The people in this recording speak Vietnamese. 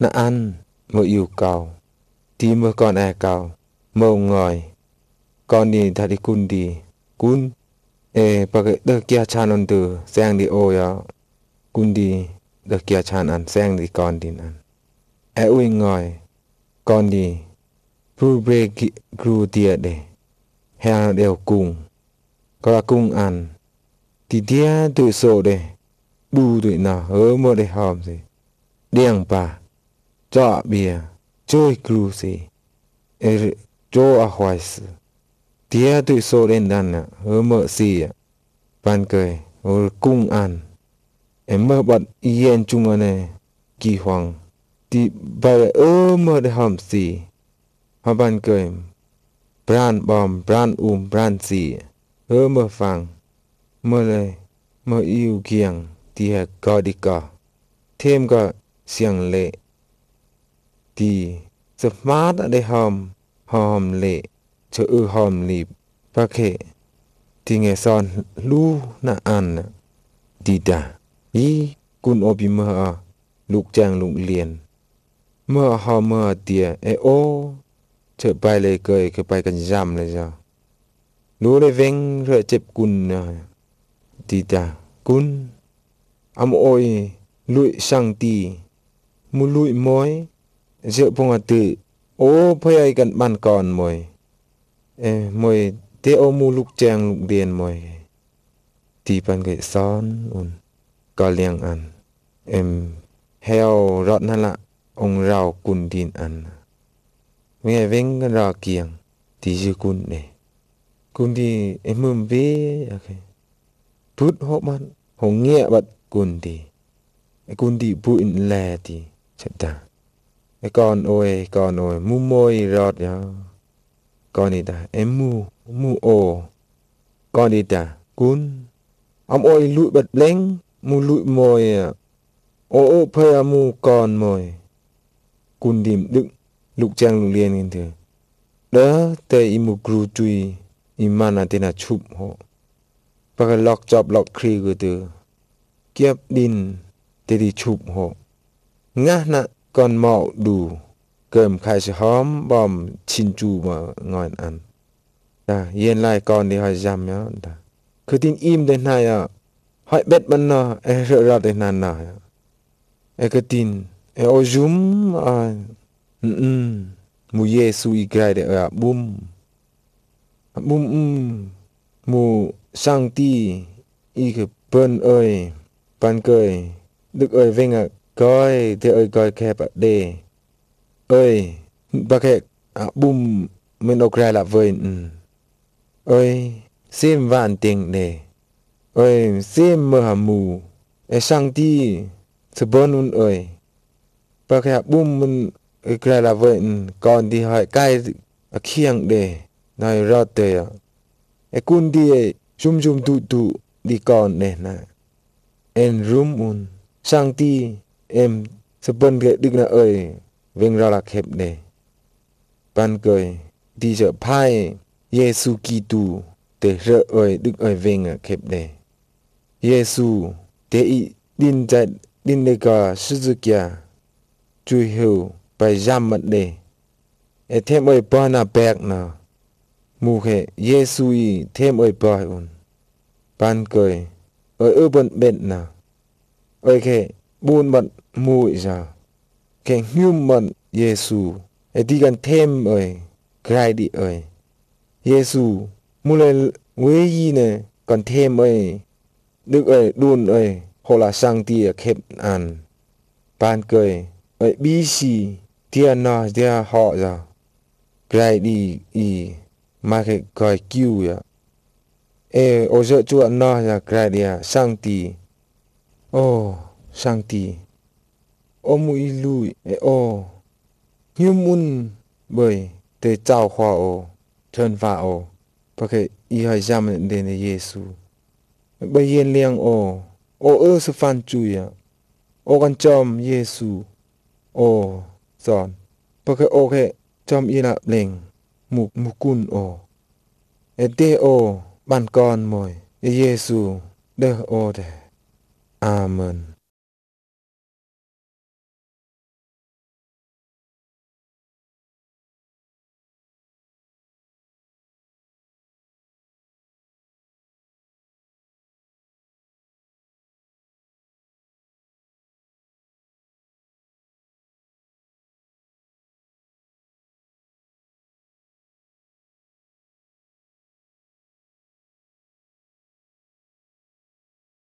na ăn mơ yêu cầu tí mơ con e cầu mơ ngồi con đi thà đi cun đi cun e bà cái đợt kia chan ăn từ sang đi ô ya cun đi đợt kia chan ăn sang đi con đi ăn e ui ngồi con đi pru bre gru tia để heo đều cùng có là cung ăn thì tia tụi sổ để bu tụi nào hớ mơ để hòm gì điang bà จ้าเบียจ้อยกรูซีเอจ้ออาหวายสเตียตุยโซเรนดันเฮมเอซีปันเกยอุลกุงอันเอมบัดเยนจุงเนกีฮวงตีบะเอมเดฮัมซีฮาบันเกยบรานบอมบรานอุมบรานซีเอมเอฟัง เมื่อเลยเมื่ออิวเกียงที่ฮะกอดิกาเทมก็เสียงเล่ตีสมาร์ตได้หอมหอมเละเชอือหอมลีบพระเคที่ไงซอนลูน่ะอันน่ะดีดายี่คุณอบิเมอลูกจ้างลุงเรียน เมื่อหอมเมื่อเตียเอโอเธอไปเลยเกยคือไปกันย่ำเลยจ้ะรู้เลยเว้งเรือเจ็บกุนนะดีดากุนอำโอยลุยช่งตีมุลุยม้อย dự bông à tự ô phơi ai gần bàn còn mồi e mồi thế ô mu lục trang lục điền mồi tì bàn gậy son un có liang ăn em heo rót na lạ ông rào cùn tin ăn nghe vén gần rào kiềng tì dư cùn này cùn thì em mừng về okay. tút hộp mắt hồng nghe bật cùn thì cùn thì bụi lè thì chật đà con ôi con ôi mu môi rọt ya con đi ta em mu mu ô con đi ta cún ông ôi lụi bật lên mu lụi môi ô ô phê mu con môi cún điểm đựng lục trang lục liền nên thử đó tê imu gru tui imana tena chup ho baka lọc chọp lọc kri gu tư kiếp din tê đi chup ho ngah na con mạo đủ cơm khai sẽ hóm bom chín chu mà ngọn ăn ta yên lại con đi hỏi giam nhá ta cứ tin im đến này à hỏi bet bắn nó e sợ ra đến nan nào e cứ tin e ô zoom à ừ, ừ mu ye Giêsu igrai để à bum bum ừ, mu sang ti y cái bên ơi ban cười được ơi vinh ạ à. Coi, thì ơi coi kẹp ạ Ơi, bà kẹp, à, bùm, mình ok là vơi. Ừ. Ơi, xem vạn tiền đề. Ơi, xem mơ hà mù. Ê sang ti, thơ bơn un ơi. Bà kẹp bùm mình ok là vơi. Ừ, còn thì hỏi cai à, khiêng đề. Nói ra tề ạ. Ê cun đi, chum chum tụ tụ đi còn nè nè. En rum un. Sang ti, em sắp bân ghệ đích nạ ơi vênh ra là hẹp nè ban cười đi chợ phai Giêsu Kitô để rỡ ơi đức ơi vênh ở hẹp nè Giêsu để ý đinh chạy đinh lê cả sư dư kìa chui hiểu bài giam mật nè e thêm ơi bà nà bạc nà mù hệ Giêsu y thêm ơi bà ồn ban cười ơi ơ bận bẹn nà ơi khệ buôn mận mùi giờ kẻ hưu mận Giêsu để đi gần thêm ơi gai đi ơi Giêsu mu lên quế gì nè còn thêm ơi đức ơi đun ơi hồ là sang tia khép ăn ban cười ơi bí xì tia nó tia họ giờ gai đi y mà cái gọi cứu ya ê ô giờ chuột nó là gai đi à, sang tì ô Shanti. Om Mui Lui E O. Hium Un Bởi Te Chào Khoa O. Trần Phạ O. Bà kệ Y Hai Giam Lệnh Đền Giê-xu. Bà Yên Liang O. O Ơ Sư Phan Chui ạ. O Gan Chom Giê-xu. O. Giòn. Bà kệ O kệ Chom Y Lạp Lệnh. Mục Mukun O. E Te O. Bạn con mồi. Giê-xu. E Đơ O Đè. Amen.